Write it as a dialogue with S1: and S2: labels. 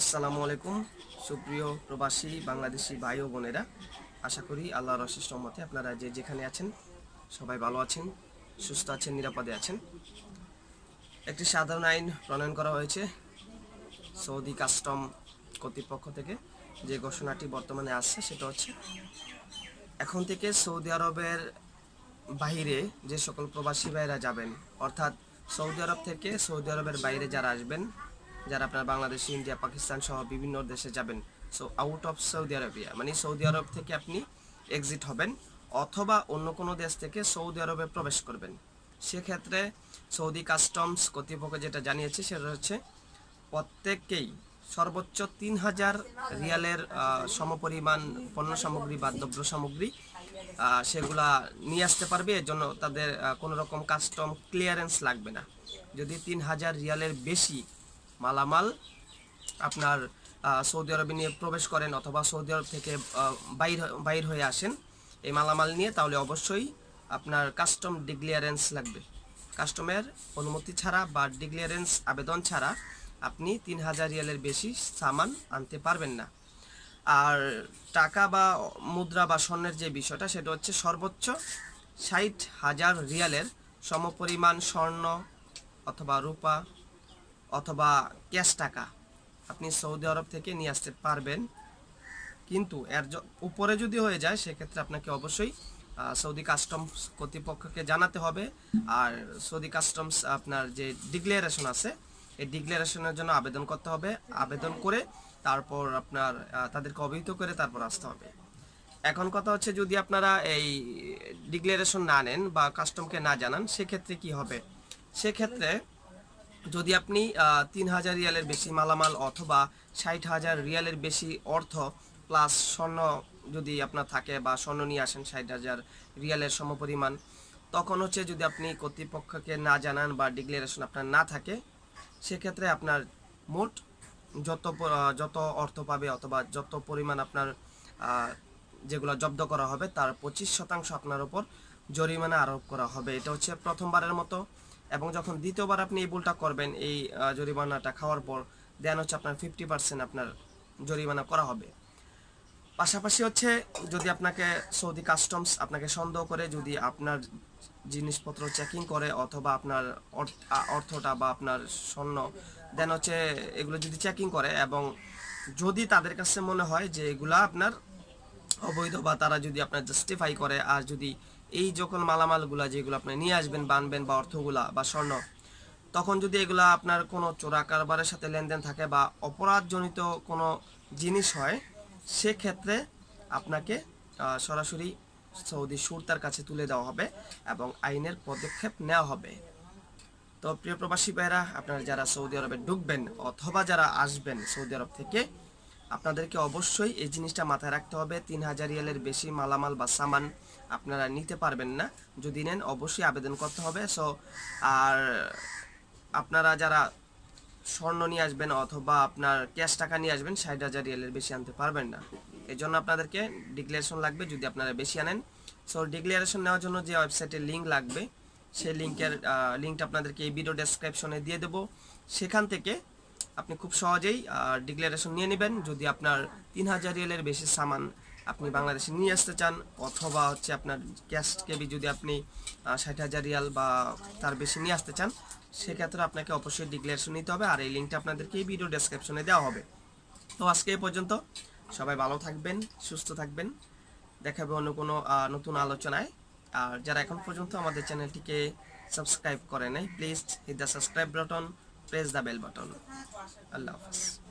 S1: আসসালামু আলাইকুম সুপ্রিয় প্রবাসী বাংলাদেশি ভাই ও বোনেরা আশা করি আল্লাহর অশিষ্ট মতে আপনারা যে যেখানে আছেন সবাই ভালো আছেন সুস্থ আছেন নিরাপদে আছেন একটি সাধারণ আইন প্রণয়ন করা হয়েছে সৌদি কাস্টম কর্তৃপক্ষ থেকে যে ঘোষণাটি বর্তমানে আসছে সেটা হচ্ছে এখন থেকে সৌদি আরবের বাহিরে যে সকল প্রবাসী ভাইরা যাবেন অর্থাৎ সৌদি আরব থেকে সৌদি আরবের বাইরে যারা আসবেন যারা আপনার বাংলাদেশ ইন্ডিয়া পাকিস্তান সহ বিভিন্ন দেশে যাবেন so out of Saudi Arabia মানে সৌদি আরব থেকে আপনি এক্সিট হবেন অথবা অন্য কোনো দেশ থেকে সৌদি আরবে প্রবেশ করবেন সেক্ষেত্রে সৌদি কাস্টমস কর্তৃপক্ষ যেটা জানিয়েছে সেটা হচ্ছে প্রত্যেককেই সর্বোচ্চ তিন হাজার রিয়ালের সমপরিমাণ পণ্য সামগ্রী বা দ্রব্য সামগ্রী সেগুলা নিয়ে আসতে পারবে এর জন্য তাদের কোনো রকম কাস্টম ক্লিয়ারেন্স লাগবে না যদি তিন হাজার রিয়ালের বেশি মালামাল আপনার সৌদি আরবে নিয়ে প্রবেশ করেন অথবা সৌদি আরব থেকে বাইর বাইর হয়ে আসেন এই মালামাল নিয়ে তাহলে অবশ্যই আপনার কাস্টম ডিক্লিয়ারেন্স লাগবে কাস্টমের অনুমতি ছাড়া বা ডিক্লিয়ারেন্স আবেদন ছাড়া আপনি তিন হাজার রিয়ালের বেশি সামান আনতে পারবেন না আর টাকা বা মুদ্রা বা স্বর্ণের যে বিষয়টা সেটা হচ্ছে সর্বোচ্চ ষাট হাজার রিয়ালের সমপরিমাণ স্বর্ণ অথবা রূপা অথবা ক্যাশ টাকা আপনি সৌদি আরব থেকে নিয়ে আসতে পারবেন কিন্তু এর উপরে যদি হয়ে যায় সেক্ষেত্রে আপনাকে অবশ্যই সৌদি কাস্টমস কর্তৃপক্ষকে জানাতে হবে আর সৌদি কাস্টমস আপনার যে ডিক্লারেশন আছে এই ডিক্লারেশনের জন্য আবেদন করতে হবে আবেদন করে তারপর আপনার তাদেরকে অবহিত করে তারপর আসতে হবে এখন কথা হচ্ছে যদি আপনারা এই ডিক্লারেশন না নেন বা কাস্টমকে না জানান সেক্ষেত্রে কি হবে সেক্ষেত্রে যদি আপনি তিন হাজার রিয়ালের বেশি মালামাল অথবা ষাট হাজার রিয়ালের বেশি অর্থ প্লাস স্বর্ণ যদি আপনার থাকে বা স্বর্ণ নিয়ে আসেন ষাট হাজার রিয়ালের সমপরিমাণ তখন হচ্ছে যদি আপনি কর্তৃপক্ষকে না জানান বা ডিক্লারেশন আপনার না থাকে সেক্ষেত্রে আপনার মোট যত যত অর্থ পাবে অথবা যত পরিমাণ আপনার যেগুলো জব্দ করা হবে তার পঁচিশ শতাংশ আপনার ওপর জরিমানা আরোপ করা হবে এটা হচ্ছে প্রথমবারের মতো এবং যখন দ্বিতীয়বার আপনি এই ভুলটা করবেন এই জরিমানাটা খাওয়ার পর দেন হচ্ছে আপনার ফিফটি পার্সেন্ট আপনার জরিমানা করা হবে পাশাপাশি হচ্ছে যদি আপনাকে সৌদি কাস্টমস আপনাকে সন্দেহ করে যদি আপনার জিনিসপত্র চেকিং করে অথবা আপনার অর্থটা বা আপনার স্বর্ণ দেন হচ্ছে এগুলো যদি চেকিং করে এবং যদি তাদের কাছে মনে হয় যে এগুলা আপনার অবৈধ বা তারা যদি আপনার জাস্টিফাই করে আর যদি এই যখন মালামালগুলা যেগুলো আপনি নিয়ে আসবেন বানবেন বা অর্থগুলা বা স্বর্ণ তখন যদি এগুলা আপনার কোনো চোরা কারবারের সাথে লেনদেন থাকে বা অপরাধজনিত কোনো জিনিস হয় সেক্ষেত্রে আপনাকে সরাসরি সৌদি সুরতার কাছে তুলে দেওয়া হবে এবং আইনের পদক্ষেপ নেওয়া হবে তো প্রিয় প্রবাসী ভাইরা আপনারা যারা সৌদি আরবে ঢুকবেন অথবা যারা আসবেন সৌদি আরব থেকে আপনাদেরকে অবশ্যই এই জিনিসটা মাথায় রাখতে হবে তিন হাজার ইয়ালের বেশি মালামাল বা সামান আপনারা নিতে পারবেন না যদি নেন অবশ্যই আবেদন করতে হবে সো আর আপনারা যারা স্বর্ণ নিয়ে আসবেন অথবা আপনার ক্যাশ টাকা নিয়ে আসবেন ষাট হাজার ইয়ালের বেশি আনতে পারবেন না এই জন্য আপনাদেরকে ডিক্লারেশন লাগবে যদি আপনারা বেশি আনেন সো ডিক্লারেশন নেওয়ার জন্য যে ওয়েবসাইটের লিঙ্ক লাগবে সেই লিঙ্কের লিঙ্কটা আপনাদেরকে এই ভিডিও ডেসক্রিপশনে দিয়ে দেবো সেখান থেকে আপনি খুব সহজেই ডিক্লারেশন নিয়ে নেবেন যদি আপনার তিন হাজার রিয়েলের বেশি সামান আপনি বাংলাদেশে নিয়ে আসতে চান অথবা হচ্ছে আপনার ক্যাশ কেবি যদি আপনি ষাট হাজার রিয়াল বা তার বেশি নিয়ে আসতে চান সেক্ষেত্রে আপনাকে অবশ্যই ডিক্লারেশন নিতে হবে আর এই লিঙ্কটা আপনাদেরকে এই ভিডিও ডেসক্রিপশনে দেওয়া হবে তো আজকে এই পর্যন্ত সবাই ভালো থাকবেন সুস্থ থাকবেন দেখাবে অন্য কোনো নতুন আলোচনায় আর যারা এখন পর্যন্ত আমাদের চ্যানেলটিকে সাবস্ক্রাইব করে নাই please hit the subscribe button press the bell button. Allah Hafiz.